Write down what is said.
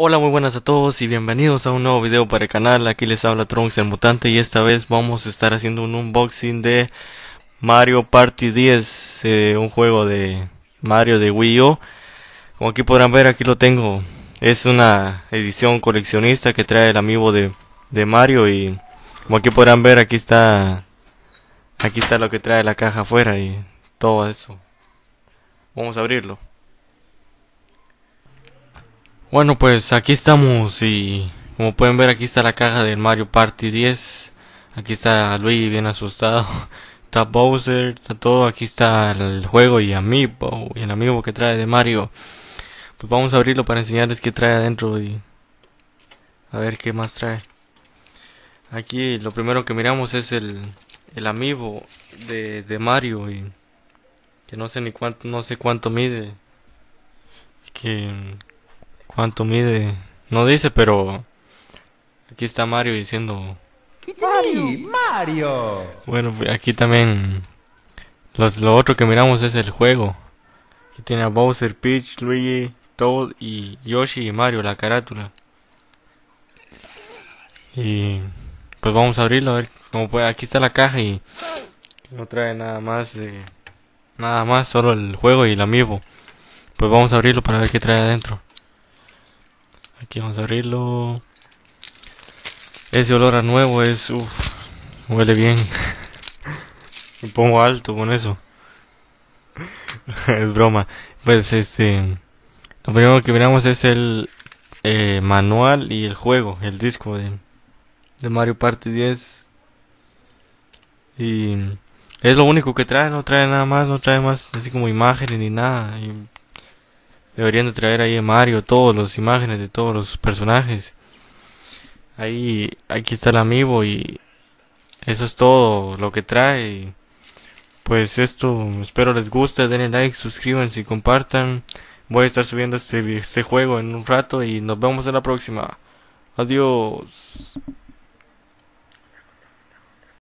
Hola muy buenas a todos y bienvenidos a un nuevo video para el canal, aquí les habla Trunks el Mutante y esta vez vamos a estar haciendo un unboxing de Mario Party 10, eh, un juego de Mario de Wii U Como aquí podrán ver aquí lo tengo, es una edición coleccionista que trae el amigo de, de Mario y como aquí podrán ver aquí está, aquí está lo que trae la caja afuera y todo eso Vamos a abrirlo bueno, pues aquí estamos y como pueden ver aquí está la caja del Mario Party 10. Aquí está Luigi bien asustado. Está Bowser, está todo. Aquí está el juego y amiibo y el amigo que trae de Mario. Pues vamos a abrirlo para enseñarles qué trae adentro y a ver qué más trae. Aquí lo primero que miramos es el, el amiibo de, de Mario y que no sé ni cuánto, no sé cuánto mide. Que cuánto mide. No dice, pero aquí está Mario diciendo... Mario, Mario. Bueno, pues, aquí también lo otro que miramos es el juego. Aquí tiene a Bowser, Peach, Luigi, Toad y Yoshi y Mario, la carátula. Y pues vamos a abrirlo a ver puede. Aquí está la caja y no trae nada más, nada más, solo el juego y el amiibo. Pues vamos a abrirlo para ver qué trae adentro. Aquí vamos a abrirlo. Ese olor a nuevo es... Uf, huele bien. Me pongo alto con eso. es broma. Pues este... Lo primero que miramos es el eh, manual y el juego, el disco de, de Mario Party 10. Y es lo único que trae, no trae nada más, no trae más así como imágenes ni nada. Y Deberían de traer ahí a Mario, todas las imágenes de todos los personajes. Ahí, aquí está el amigo y eso es todo lo que trae. Pues esto, espero les guste, denle like, suscríbanse y compartan. Voy a estar subiendo este, este juego en un rato y nos vemos en la próxima. Adiós.